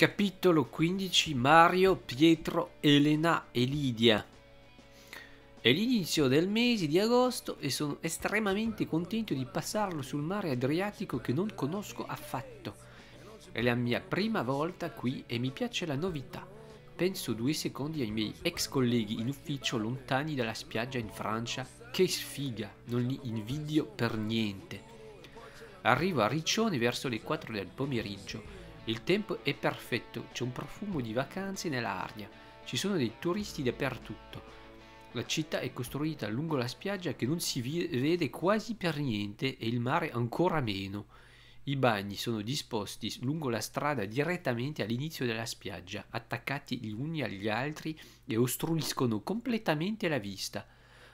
Capitolo 15 Mario, Pietro, Elena e Lidia. È l'inizio del mese di agosto e sono estremamente contento di passarlo sul mare Adriatico che non conosco affatto. È la mia prima volta qui e mi piace la novità. Penso due secondi ai miei ex colleghi in ufficio lontani dalla spiaggia in Francia. Che sfiga, non li invidio per niente. Arrivo a Riccione verso le 4 del pomeriggio il tempo è perfetto, c'è un profumo di vacanze nell'aria, ci sono dei turisti dappertutto. La città è costruita lungo la spiaggia che non si vede quasi per niente e il mare ancora meno. I bagni sono disposti lungo la strada direttamente all'inizio della spiaggia, attaccati gli uni agli altri e ostruiscono completamente la vista.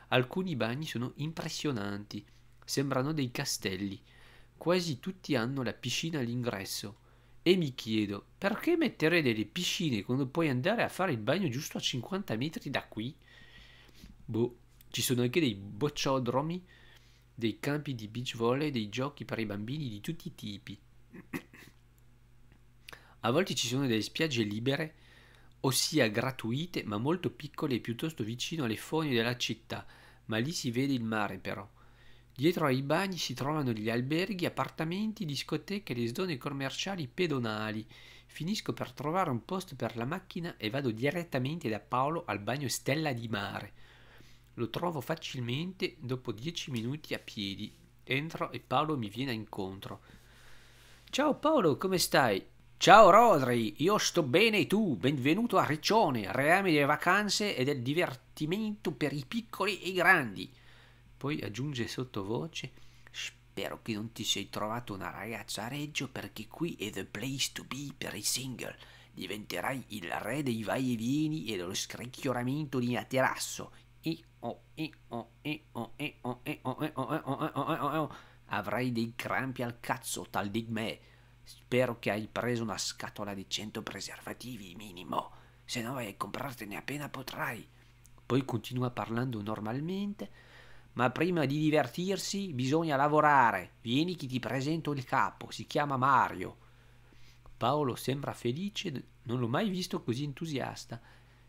Alcuni bagni sono impressionanti, sembrano dei castelli. Quasi tutti hanno la piscina all'ingresso. E mi chiedo, perché mettere delle piscine quando puoi andare a fare il bagno giusto a 50 metri da qui? Boh, ci sono anche dei bocciodromi, dei campi di beach volley, dei giochi per i bambini di tutti i tipi. A volte ci sono delle spiagge libere, ossia gratuite, ma molto piccole e piuttosto vicino alle fogne della città, ma lì si vede il mare però. Dietro ai bagni si trovano gli alberghi, appartamenti, discoteche, le zone commerciali pedonali. Finisco per trovare un posto per la macchina e vado direttamente da Paolo al bagno Stella di Mare. Lo trovo facilmente dopo dieci minuti a piedi. Entro e Paolo mi viene incontro. Ciao Paolo, come stai? Ciao Rodri, io sto bene e tu? Benvenuto a Riccione, reame delle vacanze e del divertimento per i piccoli e i grandi poi aggiunge sottovoce Spero che non ti sei trovato una ragazza a Reggio perché qui è the place to be per i single. Diventerai il re dei vai e vieni e dello scricchioramento di materasso. Avrai dei crampi al cazzo, tal di me. Spero che hai preso una scatola di 100 preservativi minimo. Se no vai a comprartene appena potrai. Poi continua parlando normalmente ma prima di divertirsi bisogna lavorare. Vieni che ti presento il capo, si chiama Mario. Paolo sembra felice, non l'ho mai visto così entusiasta.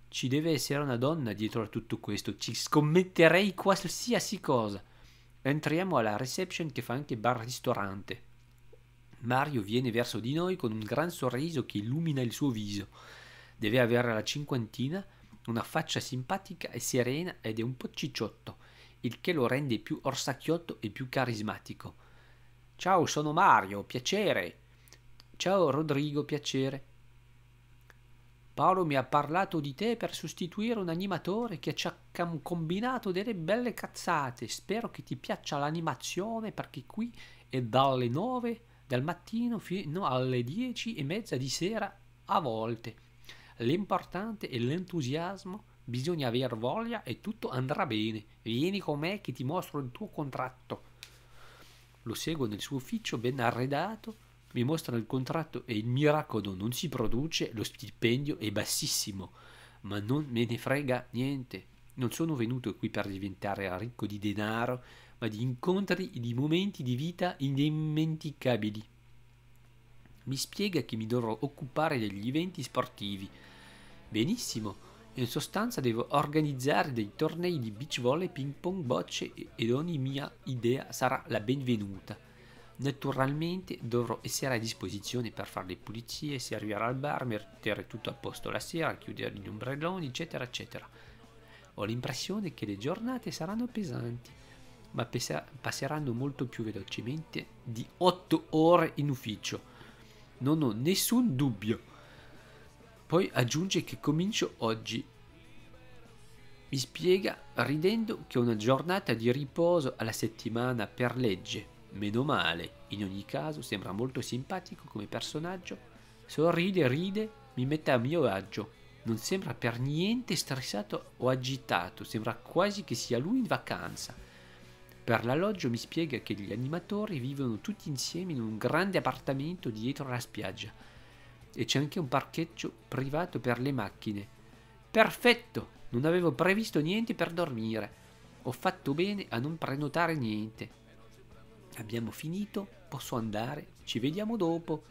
Ci deve essere una donna dietro a tutto questo, ci scommetterei qualsiasi cosa. Entriamo alla reception che fa anche bar-ristorante. Mario viene verso di noi con un gran sorriso che illumina il suo viso. Deve avere la cinquantina, una faccia simpatica e serena ed è un po' cicciotto il che lo rende più orsacchiotto e più carismatico. Ciao, sono Mario, piacere. Ciao Rodrigo, piacere. Paolo mi ha parlato di te per sostituire un animatore che ci ha combinato delle belle cazzate. Spero che ti piaccia l'animazione perché qui è dalle 9 del mattino fino alle 10 e mezza di sera a volte. L'importante è l'entusiasmo Bisogna aver voglia e tutto andrà bene. Vieni con me che ti mostro il tuo contratto. Lo seguo nel suo ufficio ben arredato, mi mostra il contratto e il miracolo non si produce, lo stipendio è bassissimo, ma non me ne frega niente. Non sono venuto qui per diventare ricco di denaro, ma di incontri e di momenti di vita indimenticabili. Mi spiega che mi dovrò occupare degli eventi sportivi. Benissimo, in sostanza devo organizzare dei tornei di beach volley, ping pong, bocce ed ogni mia idea sarà la benvenuta. Naturalmente dovrò essere a disposizione per fare le pulizie, servire al bar, mettere tutto a posto la sera, chiudere gli ombrelloni, eccetera, eccetera. Ho l'impressione che le giornate saranno pesanti, ma pesa- passeranno molto più velocemente di 8 ore in ufficio. Non ho nessun dubbio. Poi aggiunge che comincio oggi. Mi spiega ridendo che una giornata di riposo alla settimana per legge. Meno male, in ogni caso sembra molto simpatico come personaggio. Sorride, ride, mi mette a mio agio. Non sembra per niente stressato o agitato, sembra quasi che sia lui in vacanza. Per l'alloggio mi spiega che gli animatori vivono tutti insieme in un grande appartamento dietro la spiaggia e c'è anche un parcheggio privato per le macchine. Perfetto, non avevo previsto niente per dormire. Ho fatto bene a non prenotare niente. Abbiamo finito, posso andare, ci vediamo dopo.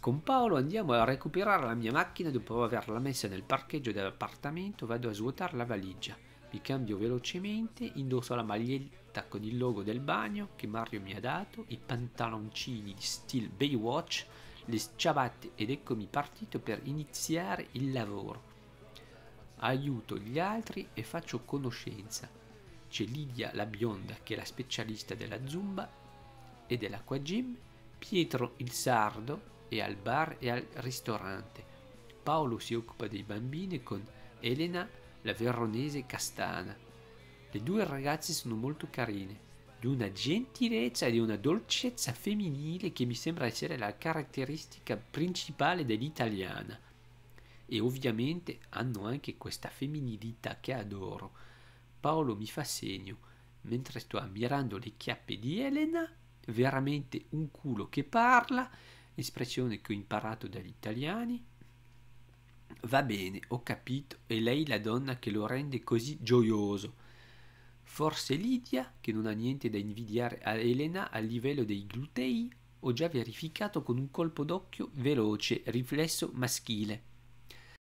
Con Paolo andiamo a recuperare la mia macchina dopo averla messa nel parcheggio dell'appartamento, vado a svuotare la valigia. Mi cambio velocemente, indosso la maglietta con il logo del bagno che Mario mi ha dato, i pantaloncini di stile Baywatch le ciabatte ed eccomi partito per iniziare il lavoro. Aiuto gli altri e faccio conoscenza. C'è Lidia la bionda che è la specialista della zumba e dell'acqua gym, Pietro il sardo è al bar e al ristorante. Paolo si occupa dei bambini con Elena la veronese castana. Le due ragazze sono molto carine di una gentilezza e di una dolcezza femminile che mi sembra essere la caratteristica principale dell'italiana. E ovviamente hanno anche questa femminilità che adoro. Paolo mi fa segno, mentre sto ammirando le chiappe di Elena, veramente un culo che parla, espressione che ho imparato dagli italiani. Va bene, ho capito, è lei la donna che lo rende così gioioso Forse Lidia, che non ha niente da invidiare a Elena a livello dei glutei, ho già verificato con un colpo d'occhio veloce, riflesso maschile.